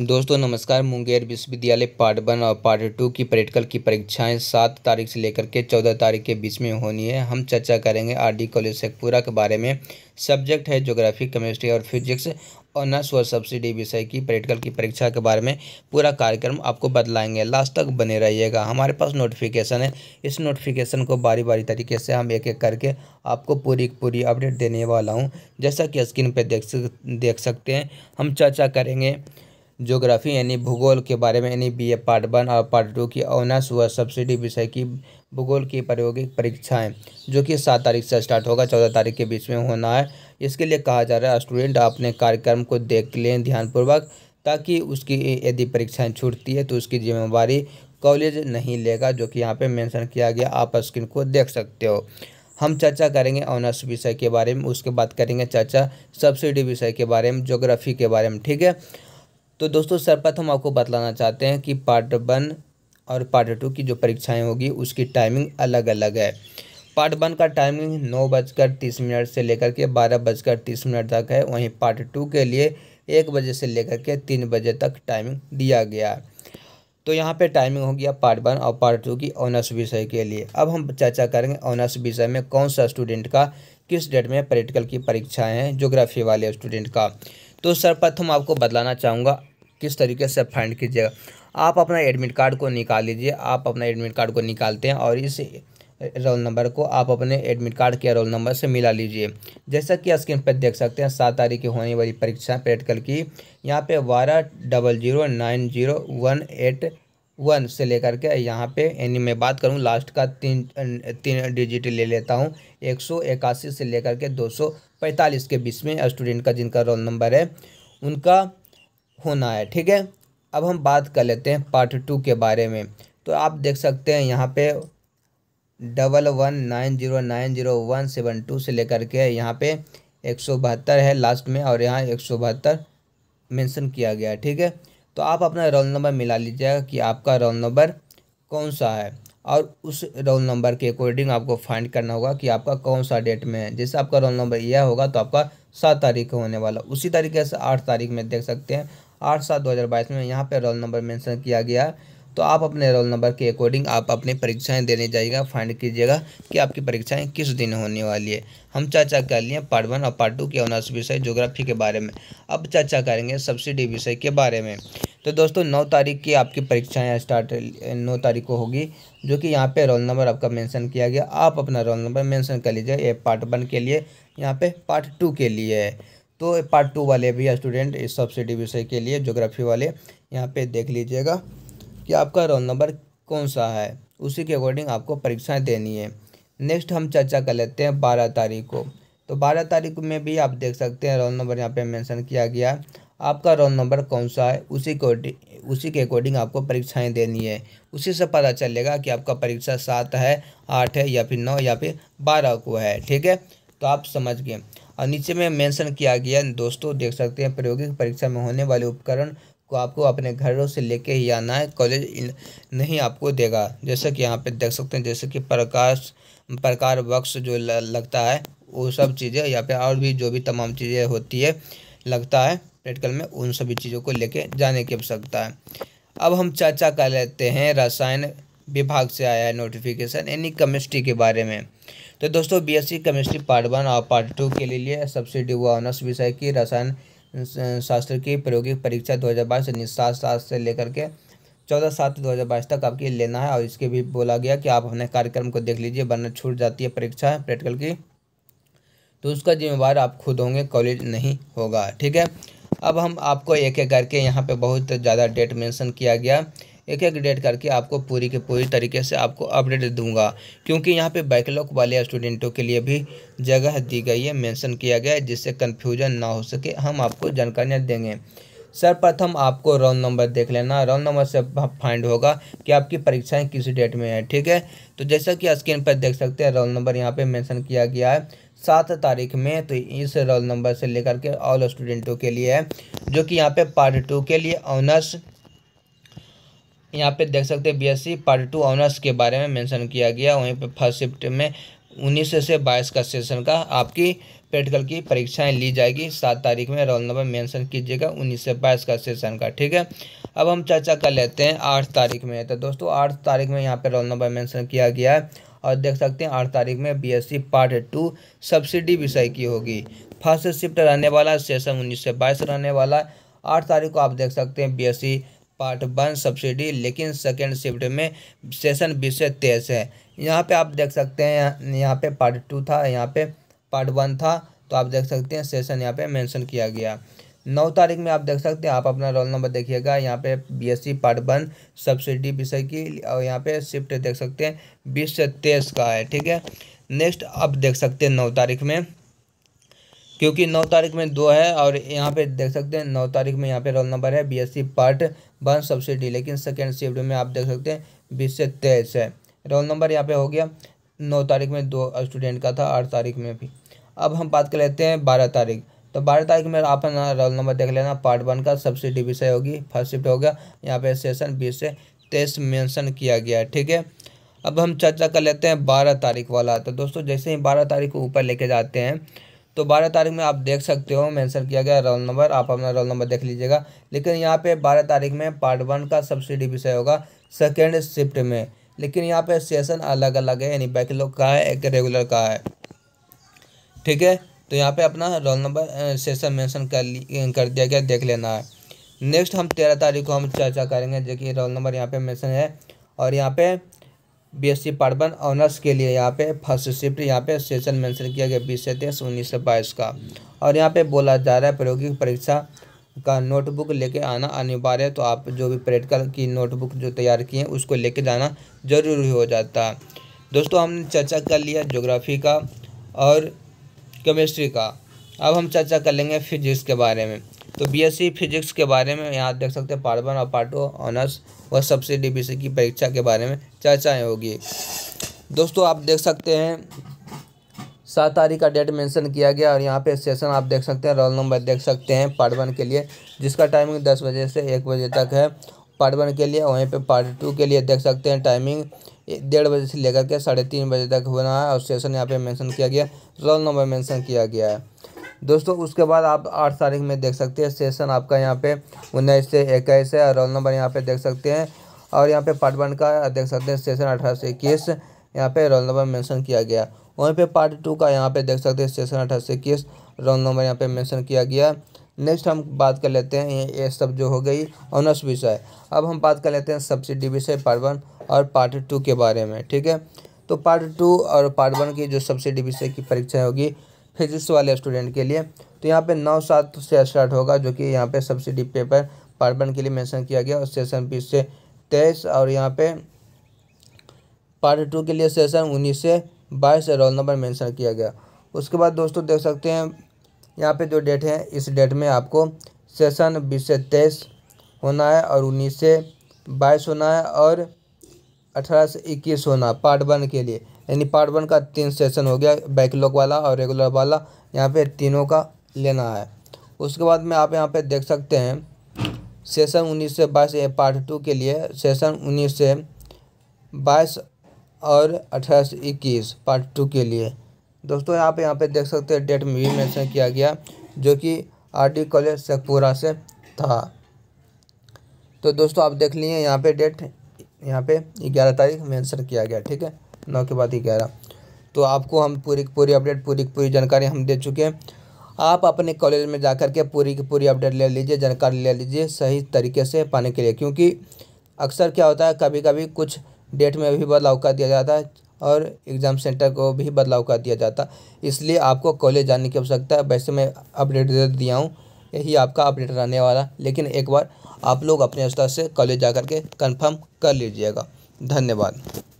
दोस्तों नमस्कार मुंगेर विश्वविद्यालय पार्ट वन और पार्ट टू की प्रैक्टिकल की परीक्षाएं सात तारीख से लेकर के चौदह तारीख के बीच में होनी है हम चर्चा करेंगे आरडी कॉलेज शेखपुरा के बारे में सब्जेक्ट है ज्योग्राफी केमिस्ट्री और फिजिक्स ऑनर्स व सब्सिडी विषय की प्रैक्टिकल की परीक्षा के बारे में पूरा कार्यक्रम आपको बदलाएंगे लास्ट तक बने रहिएगा हमारे पास नोटिफिकेशन है इस नोटिफिकेशन को बारी बारी तरीके से हम एक एक करके आपको पूरी पूरी अपडेट देने वाला हूँ जैसा कि स्क्रीन पर देख देख सकते हैं हम चर्चा करेंगे जोग्राफ़ी यानी भूगोल के बारे में यानी बी ए पार्ट वन और पार्ट टू की ऑनर्स व सब्सिडी विषय की भूगोल की प्रायोगिक परीक्षाएं जो कि सात तारीख से स्टार्ट होगा चौदह तारीख के बीच में होना है इसके लिए कहा जा रहा है स्टूडेंट अपने कार्यक्रम को देख लें ध्यानपूर्वक ताकि उसकी यदि परीक्षाएं छूटती है तो उसकी जिम्मेवारी कॉलेज नहीं लेगा जो कि यहाँ पे मेंशन किया गया आप स्क्रीन को देख सकते हो हम चर्चा करेंगे ऑनर्स विषय के बारे में उसके बाद करेंगे चर्चा सब्सिडी विषय के बारे में जोग्राफ़ी के बारे में ठीक है तो दोस्तों सर्वप्रथम हम आपको बतलाना चाहते हैं कि पार्ट वन और पार्ट टू की जो परीक्षाएं होगी उसकी टाइमिंग अलग अलग है पार्ट वन का टाइमिंग नौ बजकर तीस मिनट से लेकर के बारह बजकर तीस मिनट तक है वहीं पार्ट टू के लिए एक बजे से लेकर के तीन बजे तक टाइमिंग दिया गया है तो यहाँ पे टाइमिंग हो गया पार्ट वन और पार्ट टू की ऑनर्स विषय के लिए अब हम चर्चा करेंगे ऑनर्स विषय में कौन सा स्टूडेंट का किस डेट में प्रैक्टिकल की परीक्षाएं हैं ज्योग्राफी वाले स्टूडेंट का तो सर्वप्रथम आपको बतलाना चाहूँगा किस तरीके से फाइंड कीजिएगा आप अपना एडमिट कार्ड को निकाल लीजिए आप अपना एडमिट कार्ड को निकालते हैं और इस रोल नंबर को आप अपने एडमिट कार्ड के रोल नंबर से मिला लीजिए जैसा कि स्क्रीन पर देख सकते हैं सात तारीख की होने वाली परीक्षा प्रैक्टिकल की यहाँ पे बारह double zero nine zero one eight one से लेकर के यहाँ पे यानी मैं बात करूँ लास्ट का तीन तीन डिजिट ले लेता हूँ एक सौ इक्यासी से लेकर के दो सौ पैंतालीस के बीच में स्टूडेंट का जिनका रोल नंबर है उनका होना है ठीक है अब हम बात कर लेते हैं पार्ट टू के बारे में तो आप देख सकते हैं यहाँ पे double one nine zero nine zero one seven two से लेकर के यहाँ पे एक सौ बहत्तर है लास्ट में और यहाँ एक सौ बहत्तर मैंसन किया गया है ठीक है तो आप अपना रोल नंबर मिला लीजिएगा कि आपका रोल नंबर कौन सा है और उस रोल नंबर के अकॉर्डिंग आपको फाइंड करना होगा कि आपका कौन सा डेट में है जैसे आपका रोल नंबर यह होगा तो आपका सात तारीख को होने वाला उसी तरीके से आठ तारीख में देख सकते हैं आठ सात दो हज़ार बाईस में यहाँ पर रोल नंबर मेंशन किया गया है तो आप अपने रोल नंबर के अकॉर्डिंग आप अपनी परीक्षाएं देने जाइएगा फाइंड कीजिएगा कि आपकी परीक्षाएं किस दिन होने वाली है हम चर्चा कर लिए पार्ट वन और पार्ट टू के ऑनर्स विषय ज्योग्राफी के बारे में अब चर्चा करेंगे सब्सिडी विषय के बारे में तो दोस्तों नौ तारीख की आपकी परीक्षाएँ स्टार्ट नौ तारीख को होगी जो कि यहाँ पर रोल नंबर आपका मैंसन किया गया आप अपना रोल नंबर मैंसन कर लीजिए ये पार्ट वन के लिए यहाँ पर पार्ट टू के लिए है तो पार्ट टू वाले भी स्टूडेंट इस सब्सिडी विषय के लिए ज्योग्राफी वाले यहाँ पे देख लीजिएगा कि आपका रोल नंबर कौन सा है उसी के अकॉर्डिंग आपको परीक्षाएं देनी है नेक्स्ट हम चर्चा कर लेते हैं बारह तारीख को तो बारह तारीख में भी आप देख सकते हैं रोल नंबर यहाँ पे मेंशन किया गया आपका रोल नंबर कौन सा है उसी को उसी के अकॉर्डिंग आपको परीक्षाएं देनी है उसी से पता चलेगा कि आपका परीक्षा सात है आठ है या फिर नौ या फिर बारह को है ठीक है तो आप समझ गए और नीचे में मेंशन किया गया दोस्तों देख सकते हैं प्रायोगिक परीक्षा में होने वाले उपकरण को आपको अपने घरों से लेके ही आना है कॉलेज नहीं आपको देगा जैसे कि यहाँ पे देख सकते हैं जैसे कि प्रकाश प्रकार बक्स जो लगता है वो सब चीज़ें यहाँ पे और भी जो भी तमाम चीज़ें होती है लगता है प्रैक्टिकल में उन सभी चीज़ों को लेके जाने की आवश्यकता है अब हम चर्चा कर लेते हैं रसायन विभाग से आया है नोटिफिकेशन यानी केमिस्ट्री के बारे में तो दोस्तों बीएससी केमिस्ट्री पार्ट वन और पार्ट टू के लिए सब्सिडी व ऑनर्स विषय की रसायन शास्त्र की प्रायोगिक परीक्षा दो हज़ार बाईस यानी सात सात से लेकर के चौदह सात दो हज़ार बाईस तक आपकी लेना है और इसके भी बोला गया कि आप अपने कार्यक्रम को देख लीजिए वरना छूट जाती है परीक्षा प्रैक्टिकल की तो उसका जिम्मेवार आप खुद होंगे कॉलेज नहीं होगा ठीक है अब हम आपको एक एक करके यहाँ पे बहुत ज़्यादा डेट मेंशन किया गया एक एक डेट करके आपको पूरी के पूरी तरीके से आपको अपडेट दूंगा क्योंकि यहाँ पे बैकलॉग वाले स्टूडेंटों के लिए भी जगह दी गई है मेंशन किया गया है जिससे कन्फ्यूजन ना हो सके हम आपको जानकारियाँ देंगे सर्वप्रथम आपको रोल नंबर देख लेना रोल नंबर से फाइंड होगा कि आपकी परीक्षाएँ किस डेट में है ठीक है तो जैसा कि स्क्रीन पर देख सकते हैं रोल नंबर यहाँ पर मैंसन किया गया है सात तारीख में तो इस रोल नंबर से लेकर के ऑल स्टूडेंटों के लिए है जो कि यहाँ पे पार्ट टू के लिए ऑनर्स यहाँ पे देख सकते हैं बीएससी पार्ट टू ऑनर्स के बारे में मेंशन किया गया वहीं पे फर्स्ट शिफ्ट में उन्नीस से बाईस का सेशन का आपकी प्रैक्टिकल की परीक्षाएं ली जाएगी सात तारीख में रोल नंबर मेंशन कीजिएगा उन्नीस से बाईस का सेशन का ठीक है अब हम चर्चा कर लेते हैं आठ तारीख में तो दोस्तों आठ तारीख में यहाँ पर रोल नंबर मैंसन किया गया है और देख सकते हैं आठ तारीख में बी पार्ट टू सब्सिडी विषय की होगी फर्स्ट शिफ्ट रहने वाला सेशन उन्नीस से बाईस रहने वाला आठ तारीख को आप देख सकते हैं बी पार्ट वन सब्सिडी लेकिन सेकेंड शिफ्ट में सेशन बीस से तेईस है यहाँ पे आप देख सकते हैं यहाँ पे पार्ट टू था यहाँ पे पार्ट वन था तो आप देख सकते हैं सेशन यहाँ पे मेंशन किया गया नौ तारीख में आप देख सकते हैं आप अपना रोल नंबर देखिएगा यहाँ पे बीएससी पार्ट वन सब्सिडी विषय की और यहाँ पे शिफ्ट देख सकते हैं बीस से तेईस का है ठीक है नेक्स्ट आप देख सकते हैं नौ तारीख में क्योंकि नौ तारीख में दो है और यहाँ पे देख सकते हैं नौ तारीख में यहाँ पे रोल नंबर है बीएससी पार्ट वन सब्सिडी लेकिन सेकेंड शिफ्ट में आप देख सकते हैं बीस से तेईस है रोल नंबर यहाँ पे हो गया नौ तारीख में दो स्टूडेंट का था आठ तारीख में भी अब हम बात कर लेते हैं बारह तारीख तो बारह तारीख में आप रोल नंबर देख लेना पार्ट वन का सब्सिडी विषय होगी फर्स्ट शिफ्ट हो गया यहाँ पे सेशन बीस से तेईस मेंशन किया गया है ठीक है अब हम चर्चा कर लेते हैं बारह तारीख वाला तो दोस्तों जैसे ही बारह तारीख को ऊपर लेके जाते हैं तो बारह तारीख में आप देख सकते हो मेंशन किया गया रोल नंबर आप अपना रोल नंबर देख लीजिएगा लेकिन यहाँ पे बारह तारीख में पार्ट वन का सब्सिडी विषय होगा सेकेंड शिफ्ट में लेकिन यहाँ पे सेशन अलग अलग है यानी बैक लोग का है एक रेगुलर का है ठीक है तो यहाँ पे अपना रोल नंबर सेशन मेंशन कर ली कर दिया गया देख लेना है नेक्स्ट हम तेरह तारीख को हम चर्चा करेंगे जो कि रोल नंबर यहाँ पे मेंशन है और यहाँ पे बीएससी पार्टवन ऑनर्स के लिए यहाँ पे फर्स्ट शिफ्ट यहाँ पे सेशन मेंशन किया गया बीस से तेईस उन्नीस सौ बाईस का और यहाँ पे बोला जा रहा है प्रायोगिक परीक्षा का नोटबुक लेके आना अनिवार्य तो आप जो भी प्रैक्टिकल की नोटबुक जो तैयार किए हैं उसको लेके जाना जरूरी हो जाता है दोस्तों हमने चर्चा कर लिया जोग्राफी का और केमिस्ट्री का अब हम चर्चा कर लेंगे फिजिक्स के बारे में तो बीएससी फिजिक्स के बारे में यहाँ देख सकते हैं पार्ट वन और पार्ट टू ऑनर्स व सब्सिडी बी की परीक्षा के बारे में चर्चाएँ होगी दोस्तों आप देख सकते हैं सात तारीख का डेट मेंशन किया गया और यहाँ पे सेशन आप देख सकते हैं रोल नंबर देख सकते हैं पार्ट वन के लिए जिसका टाइमिंग दस बजे से एक बजे तक है पार्ट वन के लिए वहीं पे पार्ट टू के लिए देख सकते हैं टाइमिंग डेढ़ बजे से लेकर के साढ़े तीन बजे तक होना है और सेशन यहाँ पे मेंशन किया गया रोल नंबर मेंशन किया गया है दोस्तों उसके बाद आप आठ तारीख में देख सकते हैं सेशन आपका यहाँ पे उन्नीस से इक्कीस है रोल नंबर यहाँ पे देख सकते हैं और यहाँ पे पार्ट वन का देख सकते हैं सेशन अठारह से इक्कीस यहाँ पे रोल नंबर मेंशन किया गया वहीं पे पार्ट टू का यहाँ पे देख सकते हैं सेशन अठारह से इक्कीस रोल नंबर यहाँ पे मेंशन किया गया नेक्स्ट हम बात कर लेते हैं ये सब जो हो गई ऑनर्स विषय अब हम बात कर लेते हैं सब्सिडी विषय पार्ट वन और पार्ट टू के बारे में ठीक है तो पार्ट टू और पार्ट वन की जो सब्सिडी विषय की परीक्षा होगी फिजिक्स वाले स्टूडेंट के लिए तो यहाँ पे नौ सात से स्टार्ट होगा जो कि यहाँ पे सब्सिडी पेपर पार्ट वन के लिए मेंशन किया गया और सेशन बीस से तेईस और यहाँ पे पार्ट टू के लिए सेशन उन्नीस से बाईस रोल नंबर मेंशन किया गया उसके बाद दोस्तों देख सकते हैं यहाँ पे जो डेट है इस डेट में आपको सेशन बीस से तेईस होना है और उन्नीस से बाईस होना है और अठारह से इक्कीस होना पार्ट वन के लिए यानी पार्ट वन का तीन सेशन हो गया बैकलॉग वाला और रेगुलर वाला यहाँ पे तीनों का लेना है उसके बाद में आप यहाँ पे देख सकते हैं सेशन उन्नीस से बाईस पार्ट टू के लिए सेशन उन्नीस से बाईस और अट्ठाईस इक्कीस पार्ट टू के लिए दोस्तों यहाँ पे यहाँ पे देख सकते हैं डेट में भी मैंसन किया गया जो कि आर डी कॉलेज शेखपुरा से था तो दोस्तों आप देख लिए यहाँ पे डेट यहाँ पे ग्यारह तारीख मैंसन किया गया ठीक है नौ के बाद ही ग्यारह तो आपको हम पूरी पूरी अपडेट पूरी पूरी जानकारी हम दे चुके हैं आप अपने कॉलेज में जाकर के पूरी की पूरी अपडेट ले लीजिए जानकारी ले लीजिए सही तरीके से पाने के लिए क्योंकि अक्सर क्या होता है कभी कभी कुछ डेट में भी बदलाव कर दिया जाता है और एग्ज़ाम सेंटर को भी बदलाव कर दिया जाता इसलिए आपको कॉलेज जाने की आवश्यकता है वैसे मैं अपडेट दे दिया हूँ यही आपका अपडेट रहने वाला लेकिन एक बार आप लोग अपने स्तर से कॉलेज जा के कन्फर्म कर लीजिएगा धन्यवाद